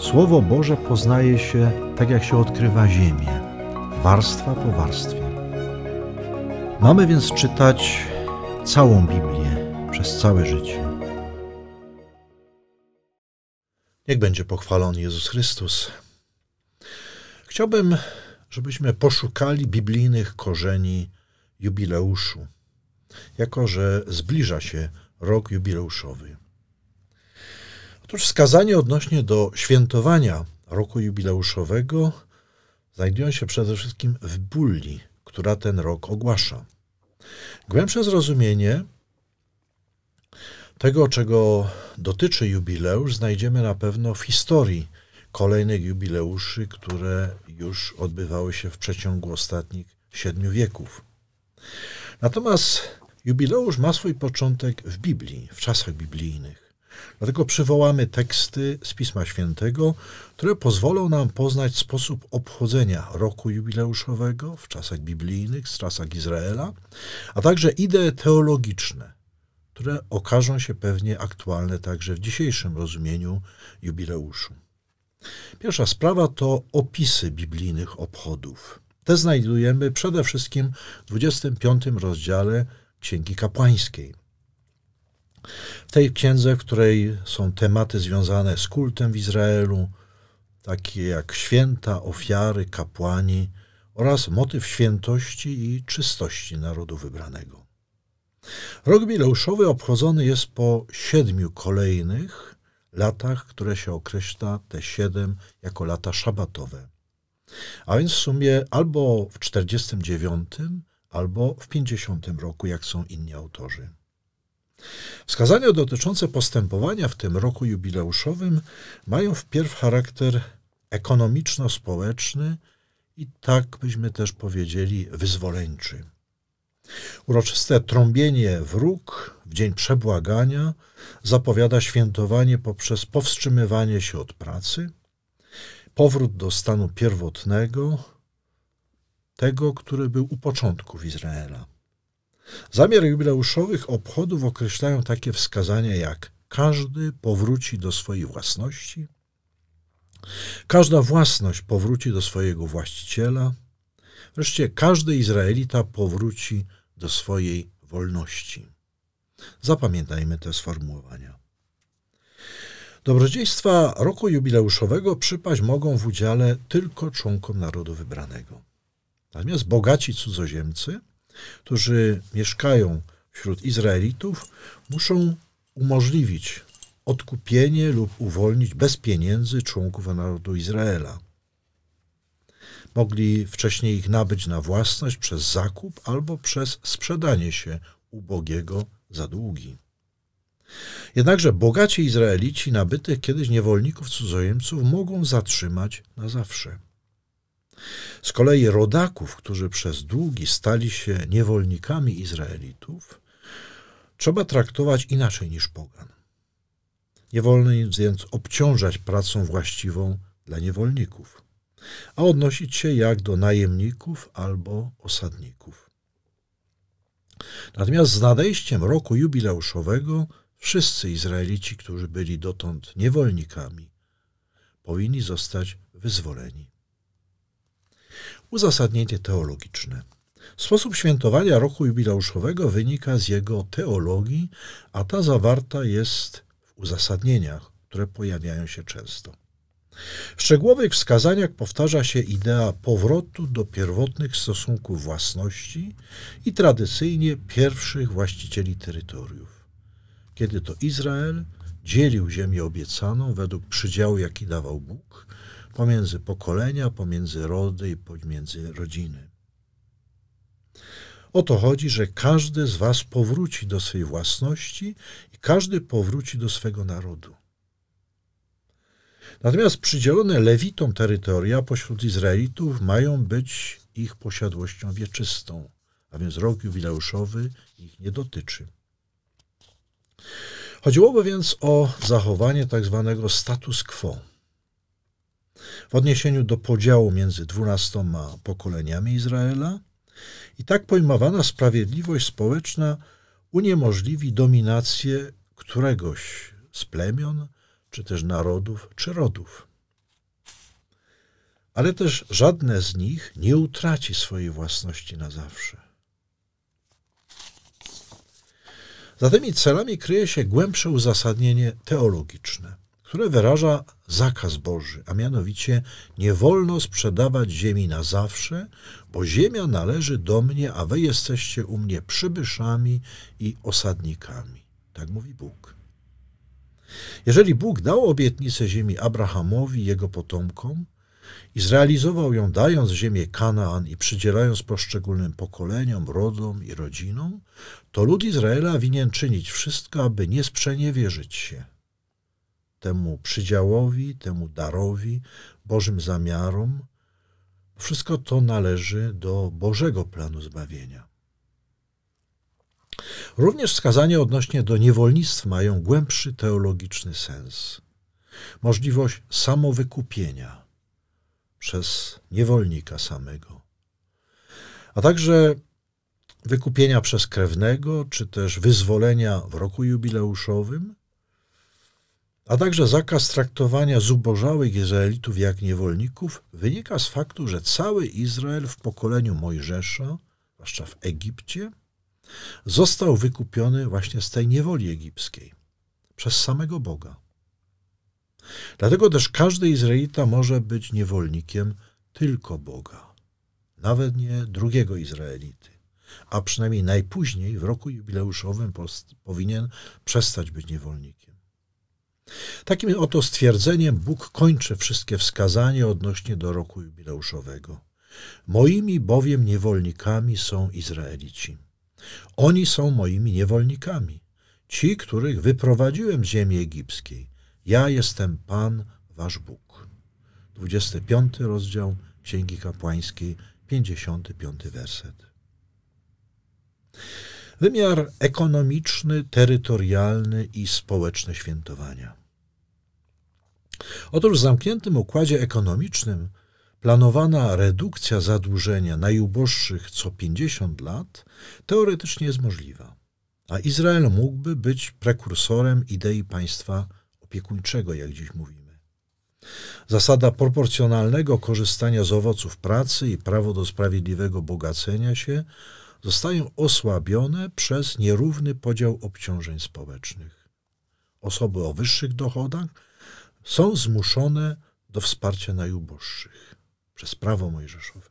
Słowo Boże poznaje się tak, jak się odkrywa ziemię, warstwa po warstwie. Mamy więc czytać całą Biblię przez całe życie. Niech będzie pochwalony Jezus Chrystus. Chciałbym, żebyśmy poszukali biblijnych korzeni jubileuszu, jako że zbliża się rok jubileuszowy. Otóż wskazanie odnośnie do świętowania roku jubileuszowego znajdują się przede wszystkim w bulli, która ten rok ogłasza. Głębsze zrozumienie tego, czego dotyczy jubileusz, znajdziemy na pewno w historii kolejnych jubileuszy, które już odbywały się w przeciągu ostatnich siedmiu wieków. Natomiast jubileusz ma swój początek w Biblii, w czasach biblijnych. Dlatego przywołamy teksty z Pisma Świętego, które pozwolą nam poznać sposób obchodzenia roku jubileuszowego w czasach biblijnych, w czasach Izraela, a także idee teologiczne, które okażą się pewnie aktualne także w dzisiejszym rozumieniu jubileuszu. Pierwsza sprawa to opisy biblijnych obchodów. Te znajdujemy przede wszystkim w 25 rozdziale Księgi Kapłańskiej. W tej księdze, w której są tematy związane z kultem w Izraelu, takie jak święta, ofiary, kapłani oraz motyw świętości i czystości narodu wybranego. Rok Bileuszowy obchodzony jest po siedmiu kolejnych latach, które się określa te siedem jako lata szabatowe. A więc w sumie albo w 49, albo w 50 roku, jak są inni autorzy. Wskazania dotyczące postępowania w tym roku jubileuszowym mają wpierw charakter ekonomiczno-społeczny i tak byśmy też powiedzieli wyzwoleńczy. Uroczyste trąbienie wróg w dzień przebłagania zapowiada świętowanie poprzez powstrzymywanie się od pracy, powrót do stanu pierwotnego, tego, który był u początków Izraela. Zamiar jubileuszowych obchodów określają takie wskazania jak każdy powróci do swojej własności, każda własność powróci do swojego właściciela, wreszcie każdy Izraelita powróci do swojej wolności. Zapamiętajmy te sformułowania. Dobrodziejstwa roku jubileuszowego przypaść mogą w udziale tylko członkom narodu wybranego. Natomiast bogaci cudzoziemcy – którzy mieszkają wśród Izraelitów, muszą umożliwić odkupienie lub uwolnić bez pieniędzy członków narodu Izraela. Mogli wcześniej ich nabyć na własność przez zakup albo przez sprzedanie się ubogiego za długi. Jednakże bogaci Izraelici nabytych kiedyś niewolników cudzoziemców mogą zatrzymać na zawsze. Z kolei rodaków, którzy przez długi stali się niewolnikami Izraelitów, trzeba traktować inaczej niż pogan. Nie wolno więc obciążać pracą właściwą dla niewolników, a odnosić się jak do najemników albo osadników. Natomiast z nadejściem roku jubileuszowego wszyscy Izraelici, którzy byli dotąd niewolnikami, powinni zostać wyzwoleni uzasadnienie teologiczne. Sposób świętowania roku jubileuszowego wynika z jego teologii, a ta zawarta jest w uzasadnieniach, które pojawiają się często. W szczegółowych wskazaniach powtarza się idea powrotu do pierwotnych stosunków własności i tradycyjnie pierwszych właścicieli terytoriów. Kiedy to Izrael dzielił ziemię obiecaną według przydziału, jaki dawał Bóg, pomiędzy pokolenia, pomiędzy rody i pomiędzy rodziny. O to chodzi, że każdy z Was powróci do swej własności i każdy powróci do swego narodu. Natomiast przydzielone lewitom terytoria pośród Izraelitów mają być ich posiadłością wieczystą, a więc rok jubileuszowy ich nie dotyczy. Chodziłoby więc o zachowanie tak zwanego status quo w odniesieniu do podziału między dwunastoma pokoleniami Izraela i tak pojmowana sprawiedliwość społeczna uniemożliwi dominację któregoś z plemion, czy też narodów, czy rodów. Ale też żadne z nich nie utraci swojej własności na zawsze. Za tymi celami kryje się głębsze uzasadnienie teologiczne które wyraża zakaz Boży, a mianowicie nie wolno sprzedawać ziemi na zawsze, bo ziemia należy do mnie, a wy jesteście u mnie przybyszami i osadnikami. Tak mówi Bóg. Jeżeli Bóg dał obietnicę ziemi Abrahamowi i jego potomkom i zrealizował ją dając ziemię Kanaan i przydzielając poszczególnym pokoleniom, rodom i rodzinom, to lud Izraela winien czynić wszystko, aby nie sprzeniewierzyć się – temu przydziałowi, temu darowi, Bożym zamiarom. Wszystko to należy do Bożego planu zbawienia. Również wskazania odnośnie do niewolnictw mają głębszy teologiczny sens. Możliwość samowykupienia przez niewolnika samego, a także wykupienia przez krewnego, czy też wyzwolenia w roku jubileuszowym, a także zakaz traktowania zubożałych Izraelitów jak niewolników wynika z faktu, że cały Izrael w pokoleniu Mojżesza, zwłaszcza w Egipcie, został wykupiony właśnie z tej niewoli egipskiej przez samego Boga. Dlatego też każdy Izraelita może być niewolnikiem tylko Boga, nawet nie drugiego Izraelity, a przynajmniej najpóźniej w roku jubileuszowym powinien przestać być niewolnikiem. Takim oto stwierdzeniem Bóg kończy wszystkie wskazania odnośnie do roku jubileuszowego. Moimi bowiem niewolnikami są Izraelici. Oni są moimi niewolnikami, ci, których wyprowadziłem z ziemi egipskiej. Ja jestem Pan, wasz Bóg. 25 rozdział Księgi Kapłańskiej, 55 werset wymiar ekonomiczny, terytorialny i społeczny świętowania. Otóż w zamkniętym układzie ekonomicznym planowana redukcja zadłużenia najuboższych co 50 lat teoretycznie jest możliwa, a Izrael mógłby być prekursorem idei państwa opiekuńczego, jak dziś mówimy. Zasada proporcjonalnego korzystania z owoców pracy i prawo do sprawiedliwego bogacenia się zostają osłabione przez nierówny podział obciążeń społecznych. Osoby o wyższych dochodach są zmuszone do wsparcia najuboższych przez prawo mojżeszowe.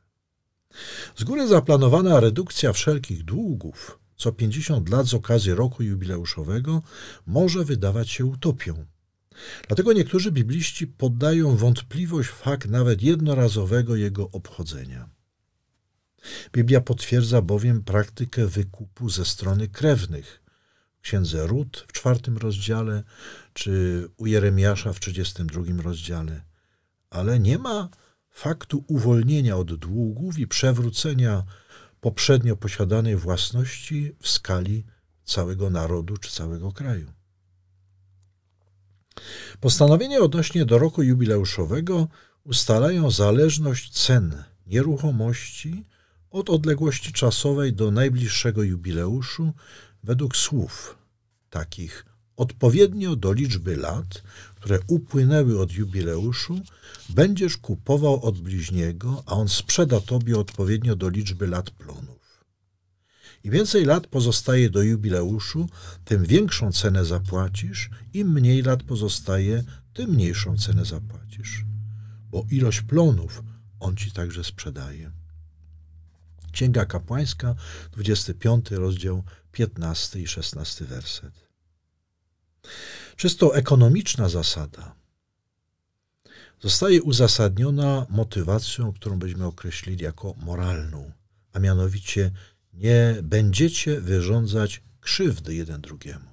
Z góry zaplanowana redukcja wszelkich długów co 50 lat z okazji roku jubileuszowego może wydawać się utopią. Dlatego niektórzy bibliści poddają wątpliwość fakt nawet jednorazowego jego obchodzenia. Biblia potwierdza bowiem praktykę wykupu ze strony krewnych. W księdze Rut w czwartym rozdziale, czy u Jeremiasza w 32 rozdziale. Ale nie ma faktu uwolnienia od długów i przewrócenia poprzednio posiadanej własności w skali całego narodu czy całego kraju. Postanowienia odnośnie do roku jubileuszowego ustalają zależność cen nieruchomości od odległości czasowej do najbliższego jubileuszu według słów takich odpowiednio do liczby lat, które upłynęły od jubileuszu, będziesz kupował od bliźniego, a on sprzeda tobie odpowiednio do liczby lat plonów. Im więcej lat pozostaje do jubileuszu, tym większą cenę zapłacisz, im mniej lat pozostaje, tym mniejszą cenę zapłacisz. Bo ilość plonów on ci także sprzedaje. Księga Kapłańska, 25 rozdział, 15 i 16 werset. Czysto ekonomiczna zasada zostaje uzasadniona motywacją, którą byśmy określili jako moralną, a mianowicie nie będziecie wyrządzać krzywdy jeden drugiemu.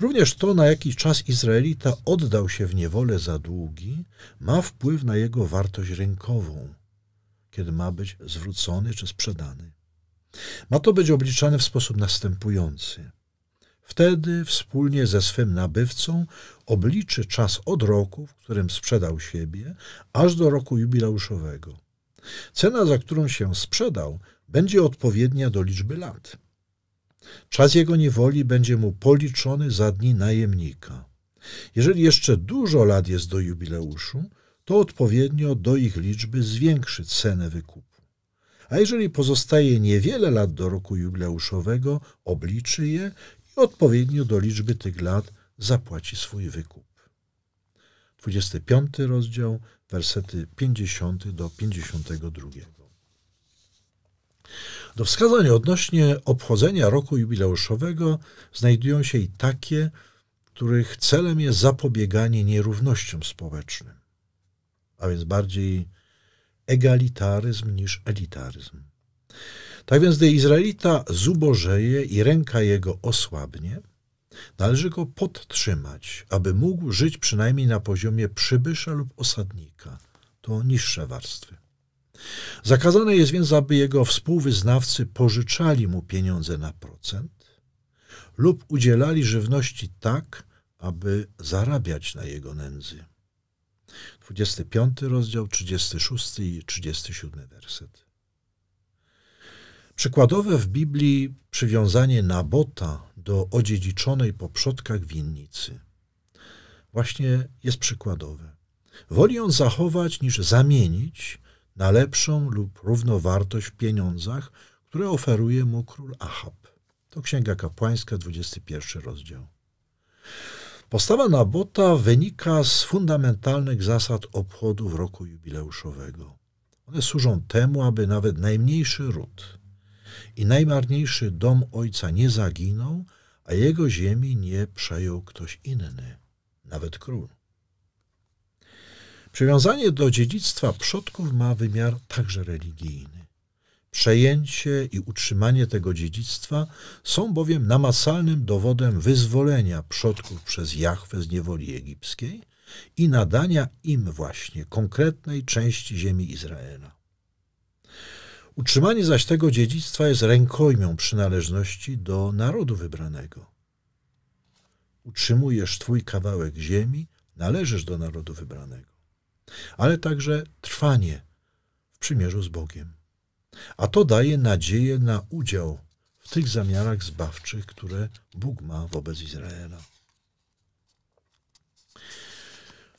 Również to, na jaki czas Izraelita oddał się w niewolę za długi, ma wpływ na jego wartość rynkową, kiedy ma być zwrócony czy sprzedany. Ma to być obliczane w sposób następujący. Wtedy wspólnie ze swym nabywcą obliczy czas od roku, w którym sprzedał siebie, aż do roku jubileuszowego. Cena, za którą się sprzedał, będzie odpowiednia do liczby lat. Czas jego niewoli będzie mu policzony za dni najemnika. Jeżeli jeszcze dużo lat jest do jubileuszu, to odpowiednio do ich liczby zwiększy cenę wykupu. A jeżeli pozostaje niewiele lat do roku jubileuszowego, obliczy je i odpowiednio do liczby tych lat zapłaci swój wykup. 25 rozdział, wersety 50 do 52. Do wskazań odnośnie obchodzenia roku jubileuszowego znajdują się i takie, których celem jest zapobieganie nierównościom społecznym a więc bardziej egalitaryzm niż elitaryzm. Tak więc, gdy Izraelita zubożeje i ręka jego osłabnie, należy go podtrzymać, aby mógł żyć przynajmniej na poziomie przybysza lub osadnika, to niższe warstwy. Zakazane jest więc, aby jego współwyznawcy pożyczali mu pieniądze na procent lub udzielali żywności tak, aby zarabiać na jego nędzy. 25 rozdział, 36 i 37 werset. Przykładowe w Biblii przywiązanie Nabota do odziedziczonej po przodkach winnicy właśnie jest przykładowe. Woli on zachować niż zamienić na lepszą lub równowartość w pieniądzach, które oferuje mu król Ahab. To Księga Kapłańska, 21 rozdział. Postawa Nabota wynika z fundamentalnych zasad obchodów roku jubileuszowego. One służą temu, aby nawet najmniejszy ród i najmarniejszy dom ojca nie zaginął, a jego ziemi nie przejął ktoś inny, nawet król. Przywiązanie do dziedzictwa przodków ma wymiar także religijny. Przejęcie i utrzymanie tego dziedzictwa są bowiem namacalnym dowodem wyzwolenia przodków przez Jahwe z niewoli egipskiej i nadania im właśnie konkretnej części ziemi Izraela. Utrzymanie zaś tego dziedzictwa jest rękojmią przynależności do narodu wybranego. Utrzymujesz twój kawałek ziemi, należysz do narodu wybranego, ale także trwanie w przymierzu z Bogiem. A to daje nadzieję na udział w tych zamiarach zbawczych, które Bóg ma wobec Izraela.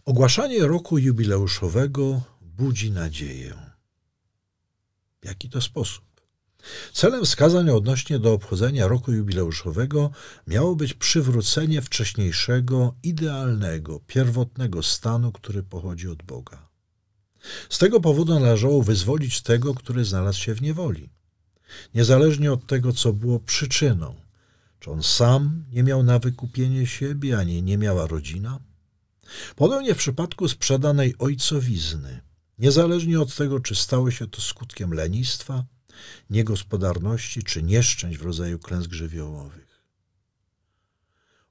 Ogłaszanie roku jubileuszowego budzi nadzieję. W jaki to sposób? Celem wskazań odnośnie do obchodzenia roku jubileuszowego miało być przywrócenie wcześniejszego, idealnego, pierwotnego stanu, który pochodzi od Boga. Z tego powodu należało wyzwolić tego, który znalazł się w niewoli. Niezależnie od tego, co było przyczyną, czy on sam nie miał na wykupienie siebie, ani nie miała rodzina. Podobnie w przypadku sprzedanej ojcowizny, niezależnie od tego, czy stało się to skutkiem lenistwa, niegospodarności czy nieszczęść w rodzaju klęsk żywiołowych.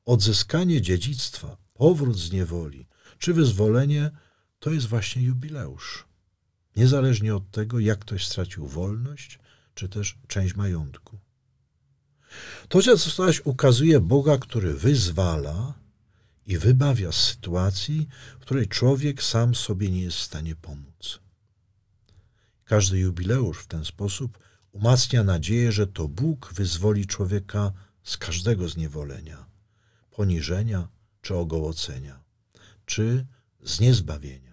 Odzyskanie dziedzictwa, powrót z niewoli czy wyzwolenie – to jest właśnie jubileusz. Niezależnie od tego, jak ktoś stracił wolność, czy też część majątku. To, że zaś ukazuje Boga, który wyzwala i wybawia z sytuacji, w której człowiek sam sobie nie jest w stanie pomóc. Każdy jubileusz w ten sposób umacnia nadzieję, że to Bóg wyzwoli człowieka z każdego zniewolenia, poniżenia czy ogołocenia, czy z niezbawienia.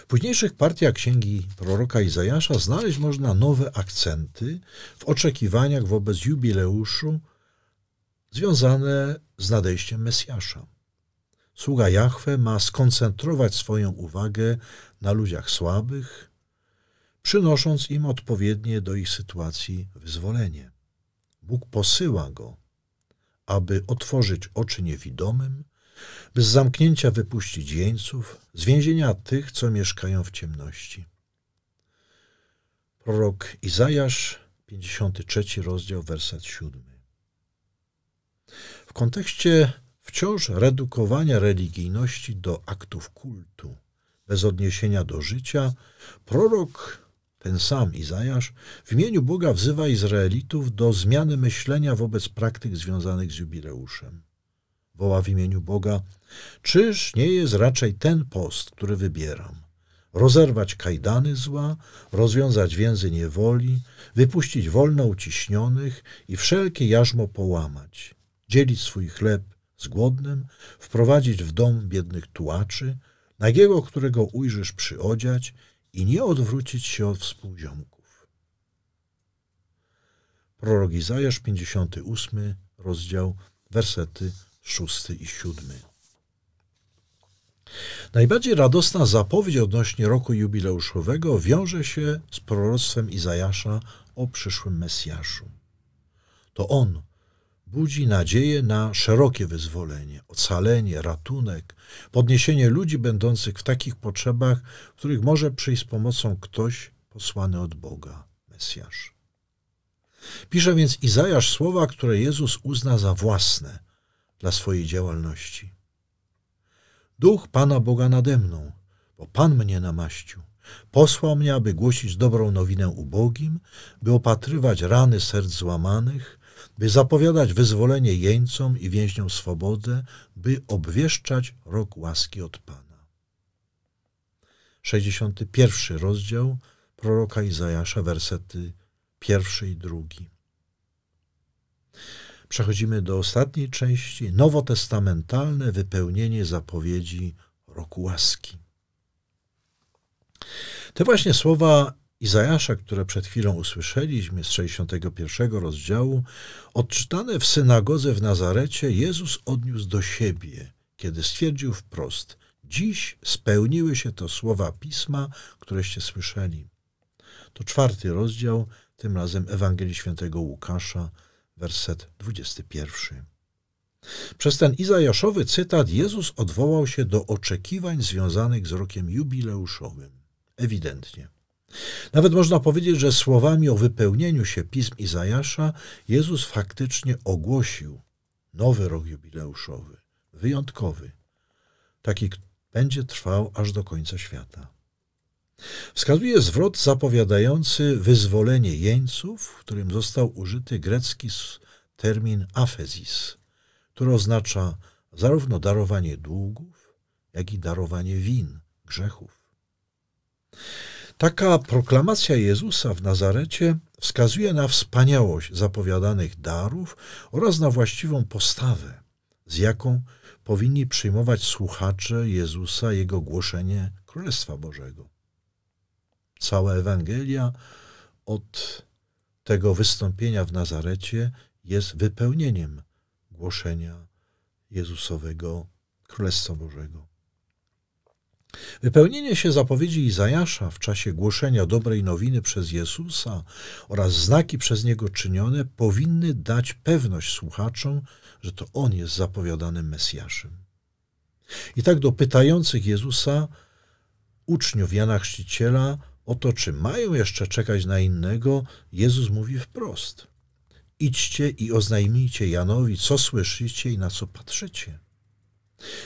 W późniejszych partiach księgi proroka Izajasza znaleźć można nowe akcenty w oczekiwaniach wobec jubileuszu związane z nadejściem Mesjasza. Sługa Jahwe ma skoncentrować swoją uwagę na ludziach słabych, przynosząc im odpowiednie do ich sytuacji wyzwolenie. Bóg posyła go, aby otworzyć oczy niewidomym, by z zamknięcia wypuścić jeńców, z więzienia tych, co mieszkają w ciemności. Prorok Izajasz, 53 rozdział, werset 7. W kontekście wciąż redukowania religijności do aktów kultu, bez odniesienia do życia, prorok, ten sam Izajasz, w imieniu Boga wzywa Izraelitów do zmiany myślenia wobec praktyk związanych z jubileuszem woła w imieniu Boga, czyż nie jest raczej ten post, który wybieram? Rozerwać kajdany zła, rozwiązać więzy niewoli, wypuścić wolno uciśnionych i wszelkie jarzmo połamać, dzielić swój chleb z głodnym, wprowadzić w dom biednych tułaczy, nagiego, którego ujrzysz przyodziać i nie odwrócić się od współziomków. Prorok Izajasz 58, rozdział, wersety szósty i siódmy. Najbardziej radosna zapowiedź odnośnie roku jubileuszowego wiąże się z proroctwem Izajasza o przyszłym Mesjaszu. To on budzi nadzieję na szerokie wyzwolenie, ocalenie, ratunek, podniesienie ludzi będących w takich potrzebach, w których może przyjść z pomocą ktoś posłany od Boga, Mesjasz. Pisze więc Izajasz słowa, które Jezus uzna za własne, dla swojej działalności. Duch Pana Boga nade mną, bo Pan mnie namaścił. Posłał mnie, aby głosić dobrą nowinę ubogim, by opatrywać rany serc złamanych, by zapowiadać wyzwolenie jeńcom i więźniom swobodę, by obwieszczać rok łaski od Pana. 61 rozdział proroka Izajasza, wersety 1 i drugi. Przechodzimy do ostatniej części nowotestamentalne wypełnienie zapowiedzi roku łaski. Te właśnie słowa Izajasza, które przed chwilą usłyszeliśmy z 61 rozdziału, odczytane w synagodze w Nazarecie, Jezus odniósł do siebie, kiedy stwierdził wprost: Dziś spełniły się to słowa pisma, któreście słyszeli. To czwarty rozdział, tym razem Ewangelii Świętego Łukasza, werset 21. Przez ten izajaszowy cytat Jezus odwołał się do oczekiwań związanych z rokiem jubileuszowym. Ewidentnie. Nawet można powiedzieć, że słowami o wypełnieniu się pism Izajasza Jezus faktycznie ogłosił nowy rok jubileuszowy, wyjątkowy, taki będzie trwał aż do końca świata. Wskazuje zwrot zapowiadający wyzwolenie jeńców, w którym został użyty grecki termin afezis, który oznacza zarówno darowanie długów, jak i darowanie win, grzechów. Taka proklamacja Jezusa w Nazarecie wskazuje na wspaniałość zapowiadanych darów oraz na właściwą postawę, z jaką powinni przyjmować słuchacze Jezusa jego głoszenie Królestwa Bożego. Cała Ewangelia od tego wystąpienia w Nazarecie jest wypełnieniem głoszenia Jezusowego Królestwa Bożego. Wypełnienie się zapowiedzi Izajasza w czasie głoszenia dobrej nowiny przez Jezusa oraz znaki przez niego czynione powinny dać pewność słuchaczom, że to on jest zapowiadanym Mesjaszem. I tak do pytających Jezusa uczniów Jana Chrzciciela Oto czy mają jeszcze czekać na innego, Jezus mówi wprost. Idźcie i oznajmijcie Janowi, co słyszycie i na co patrzycie.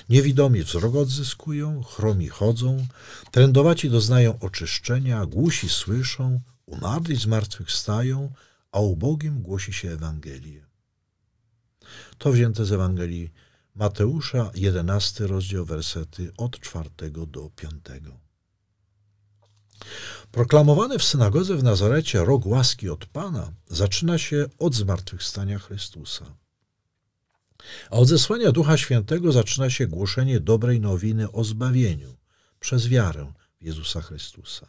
Niewidomi wzrok odzyskują, chromi chodzą, trędowaci doznają oczyszczenia, głusi słyszą, umarli z martwych stają, a ubogim głosi się Ewangelię. To wzięte z Ewangelii Mateusza, 11 rozdział, wersety od 4 do 5. Proklamowany w synagodze w Nazarecie rok łaski od Pana zaczyna się od zmartwychwstania Chrystusa. A od zesłania Ducha Świętego zaczyna się głoszenie dobrej nowiny o zbawieniu przez wiarę w Jezusa Chrystusa.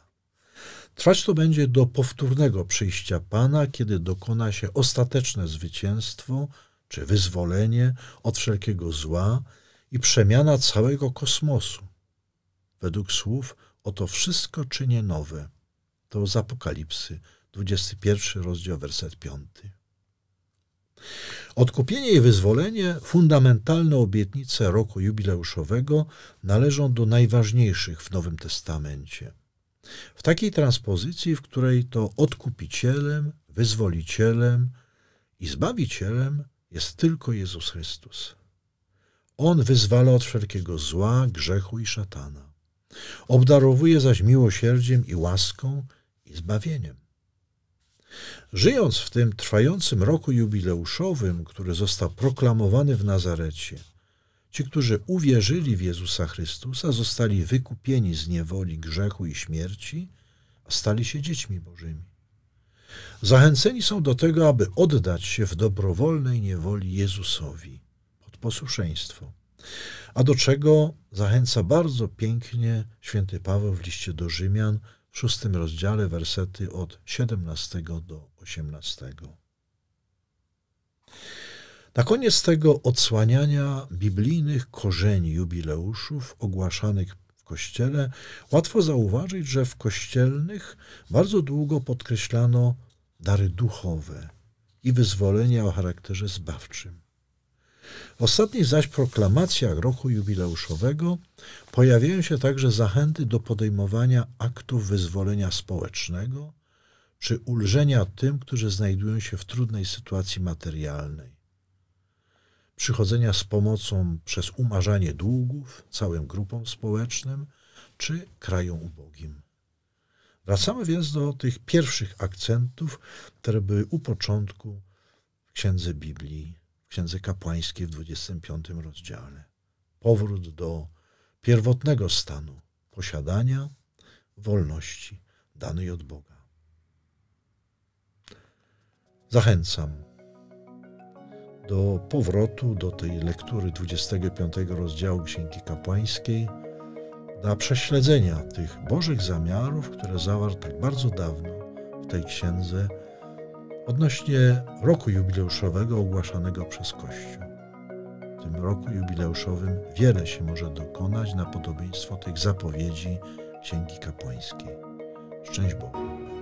Trwać to będzie do powtórnego przyjścia Pana, kiedy dokona się ostateczne zwycięstwo czy wyzwolenie od wszelkiego zła i przemiana całego kosmosu. Według słów Oto wszystko czynię nowe. To z Apokalipsy, 21 rozdział, werset 5. Odkupienie i wyzwolenie, fundamentalne obietnice roku jubileuszowego, należą do najważniejszych w Nowym Testamencie. W takiej transpozycji, w której to odkupicielem, wyzwolicielem i zbawicielem jest tylko Jezus Chrystus. On wyzwala od wszelkiego zła, grzechu i szatana. Obdarowuje zaś miłosierdziem i łaską i zbawieniem. Żyjąc w tym trwającym roku jubileuszowym, który został proklamowany w Nazarecie, ci, którzy uwierzyli w Jezusa Chrystusa, zostali wykupieni z niewoli grzechu i śmierci, a stali się dziećmi Bożymi. Zachęceni są do tego, aby oddać się w dobrowolnej niewoli Jezusowi pod posłuszeństwo. A do czego zachęca bardzo pięknie święty Paweł w liście do Rzymian w szóstym rozdziale wersety od 17 do 18. Na koniec tego odsłaniania biblijnych korzeni jubileuszów ogłaszanych w Kościele, łatwo zauważyć, że w kościelnych bardzo długo podkreślano dary duchowe i wyzwolenia o charakterze zbawczym. W ostatnich zaś proklamacjach roku jubileuszowego pojawiają się także zachęty do podejmowania aktów wyzwolenia społecznego czy ulżenia tym, którzy znajdują się w trudnej sytuacji materialnej, przychodzenia z pomocą przez umarzanie długów całym grupom społecznym czy krajom ubogim. Wracamy więc do tych pierwszych akcentów, które były u początku w Księdze Biblii. Księdze Kapłańskiej w 25 rozdziale. Powrót do pierwotnego stanu posiadania wolności danej od Boga. Zachęcam do powrotu do tej lektury 25 rozdziału Księgi Kapłańskiej, dla prześledzenia tych Bożych zamiarów, które zawarł tak bardzo dawno w tej księdze odnośnie roku jubileuszowego ogłaszanego przez Kościół. W tym roku jubileuszowym wiele się może dokonać na podobieństwo tych zapowiedzi Księgi Kapłańskiej. Szczęść Bogu!